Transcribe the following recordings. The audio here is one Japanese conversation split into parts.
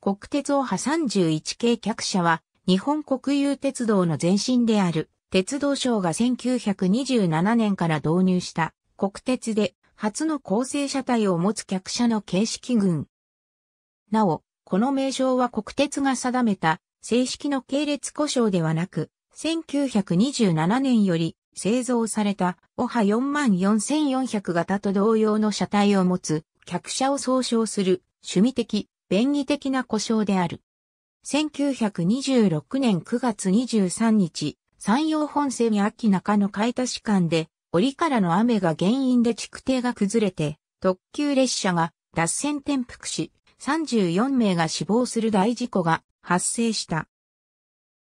国鉄オハ31系客車は、日本国有鉄道の前身である、鉄道省が1927年から導入した国鉄で初の構成車体を持つ客車の形式群。なお、この名称は国鉄が定めた正式の系列故障ではなく、1927年より製造されたオハ44400型と同様の車体を持つ客車を総称する趣味的便宜的な故障である。1926年9月23日、山陽本線秋中の海田市間で、折からの雨が原因で築堤が崩れて、特急列車が脱線転覆し、34名が死亡する大事故が発生した。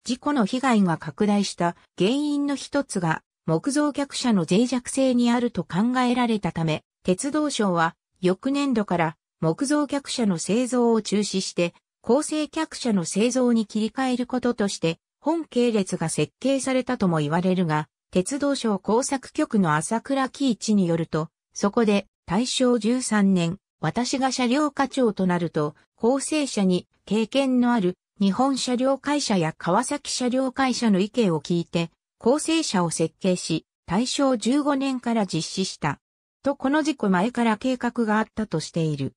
事故の被害が拡大した原因の一つが、木造客車の脆弱性にあると考えられたため、鉄道省は翌年度から木造客車の製造を中止して、構成客車の製造に切り替えることとして、本系列が設計されたとも言われるが、鉄道省工作局の朝倉喜一によると、そこで大正13年、私が車両課長となると、構成車に経験のある日本車両会社や川崎車両会社の意見を聞いて、構成車を設計し、大正15年から実施した。とこの事故前から計画があったとしている。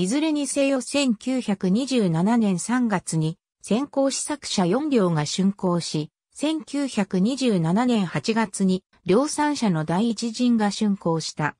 いずれにせよ1927年3月に先行試作車4両が竣工し、1927年8月に量産車の第一陣が竣工した。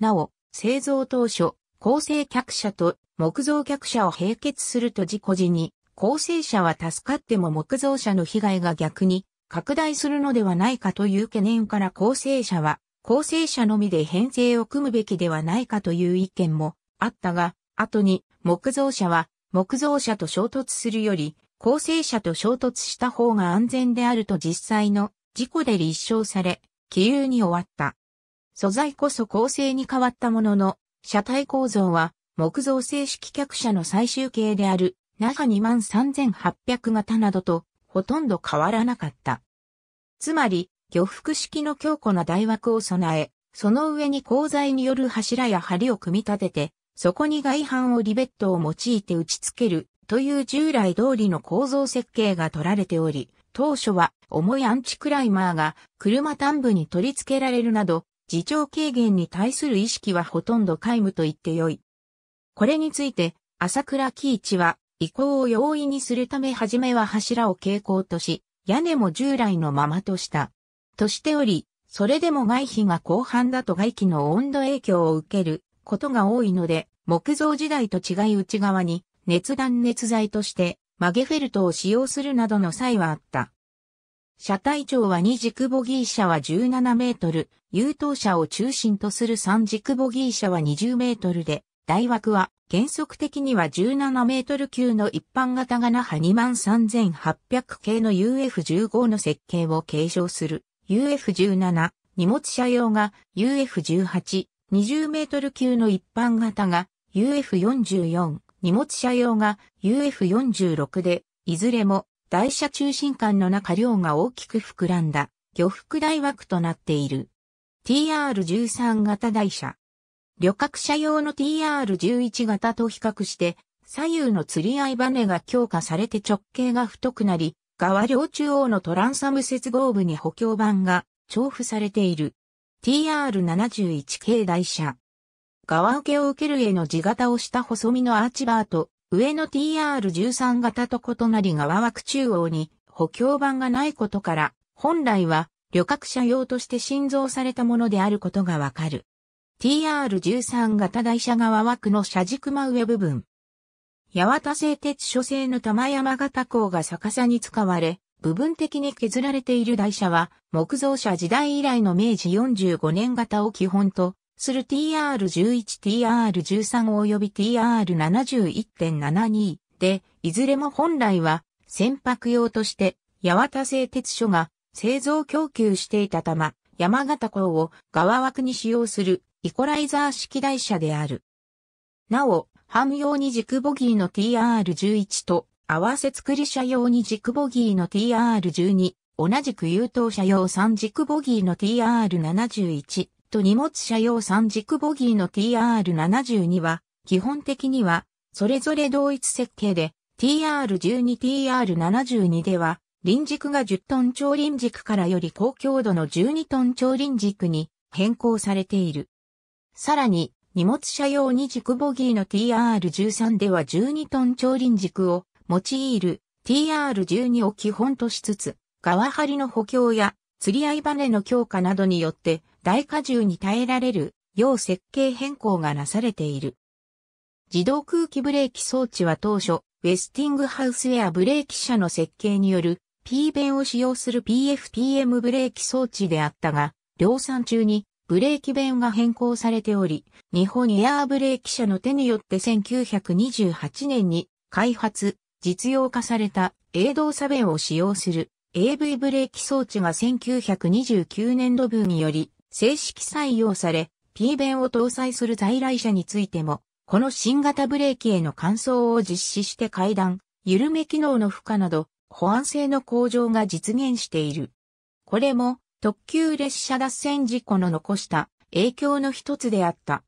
なお、製造当初、構成客車と木造客車を並結すると事故時に、構成車は助かっても木造車の被害が逆に拡大するのではないかという懸念から構成車は、構成車のみで編成を組むべきではないかという意見もあったが、後に木造車は木造車と衝突するより、構成車と衝突した方が安全であると実際の事故で立証され、起流に終わった。素材こそ構成に変わったものの、車体構造は木造正式客車の最終形である、那覇23800型などとほとんど変わらなかった。つまり、漁服式の強固な台枠を備え、その上に鋼材による柱や梁を組み立てて、そこに外反をリベットを用いて打ち付けるという従来通りの構造設計が取られており、当初は重いアンチクライマーが車端部に取り付けられるなど、自重軽減に対する意識はほとんど皆無と言ってよい。これについて、朝倉喜一は移行を容易にするため初めは柱を傾向とし、屋根も従来のままとした。としており、それでも外皮が広範だと外気の温度影響を受けることが多いので、木造時代と違い内側に熱断熱材として曲げフェルトを使用するなどの際はあった。車体長は2軸ボギー車は17メートル、優等車を中心とする3軸ボギー車は20メートルで、大枠は原則的には17メートル級の一般型がなは23800系の UF15 の設計を継承する UF17 荷物車用が UF18 20メートル級の一般型が UF44、荷物車用が UF46 で、いずれも台車中心間の中量が大きく膨らんだ漁服大枠となっている。TR13 型台車。旅客車用の TR11 型と比較して、左右の釣り合いバネが強化されて直径が太くなり、側両中央のトランサム接合部に補強板が重布されている。TR71 系台車。側受けを受けるへの地型をした細身のアーチバーと、上の TR13 型と異なり側枠中央に補強板がないことから、本来は旅客車用として新造されたものであることがわかる。TR13 型台車側枠の車軸真上部分。八幡製鉄所製の玉山型鋼が逆さに使われ、部分的に削られている台車は、木造車時代以来の明治45年型を基本とする TR11、TR13 及び TR71.72 で、いずれも本来は船舶用として八幡製鉄所が製造供給していた玉、山形港を側枠に使用するイコライザー式台車である。なお、ハム用に軸ボギーの TR11 と合わせ作り車用2軸ボギーの TR12、同じく優等車用3軸ボギーの TR71 と荷物車用3軸ボギーの TR72 は、基本的には、それぞれ同一設計で、TR12、TR72 では、輪軸が10トン超輪軸からより高強度の12トン超輪軸に変更されている。さらに、荷物車用2軸ボギーの TR13 では12トン超輪軸を用いる TR12 を基本としつつ、側張りの補強や釣り合いバネの強化などによって大荷重に耐えられるよう設計変更がなされている。自動空気ブレーキ装置は当初、ウェスティングハウスエアブレーキ車の設計による P 弁を使用する PFPM ブレーキ装置であったが、量産中にブレーキ弁が変更されており、日本エアーブレーキ車の手によって1928年に開発、実用化された A 動作弁を使用する AV ブレーキ装置が1929年度分により正式採用され、P 弁を搭載する在来車についても、この新型ブレーキへの換装を実施して階段、緩め機能の負荷など、保安性の向上が実現している。これも特急列車脱線事故の残した影響の一つであった。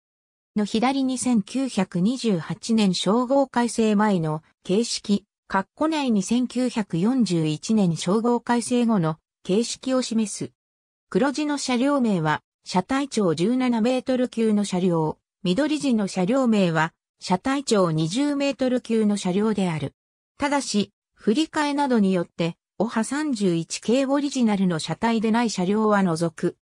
の左に1928年称号改正前の形式、括弧内に1941年称号改正後の形式を示す。黒字の車両名は、車体長17メートル級の車両、緑字の車両名は、車体長20メートル級の車両である。ただし、振り替えなどによって、オハ31系オリジナルの車体でない車両は除く。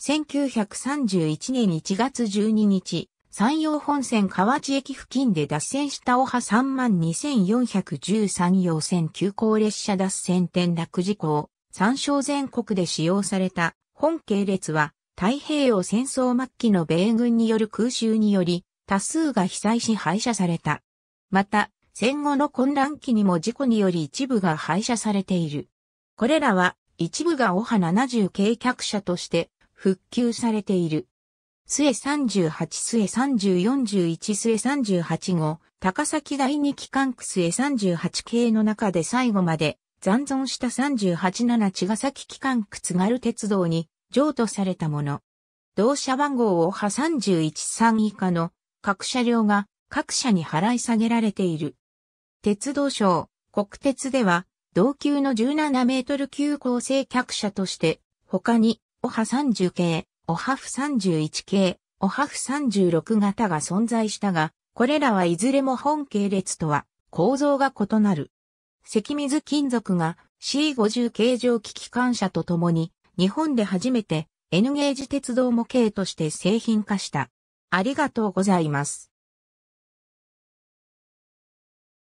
1931年1月12日、山陽本線河内駅付近で脱線したおは32413用線急行列車脱線転落事故を参照全国で使用された本系列は太平洋戦争末期の米軍による空襲により多数が被災し廃車された。また戦後の混乱期にも事故により一部が廃車されている。これらは一部がオハ70計客車として復旧されている。末38末3041末38号、高崎第二機関区末38系の中で最後まで残存した387茅ヶ崎機関区津軽鉄道に譲渡されたもの。同社番号を派313以下の各車両が各社に払い下げられている。鉄道省、国鉄では、同級の17メートル級構成客車として、他に、オハ30系、オハフ31系、オハフ36型が存在したが、これらはいずれも本系列とは構造が異なる。赤水金属が C50 形状機機関車とともに、日本で初めて N ゲージ鉄道模型として製品化した。ありがとうございます。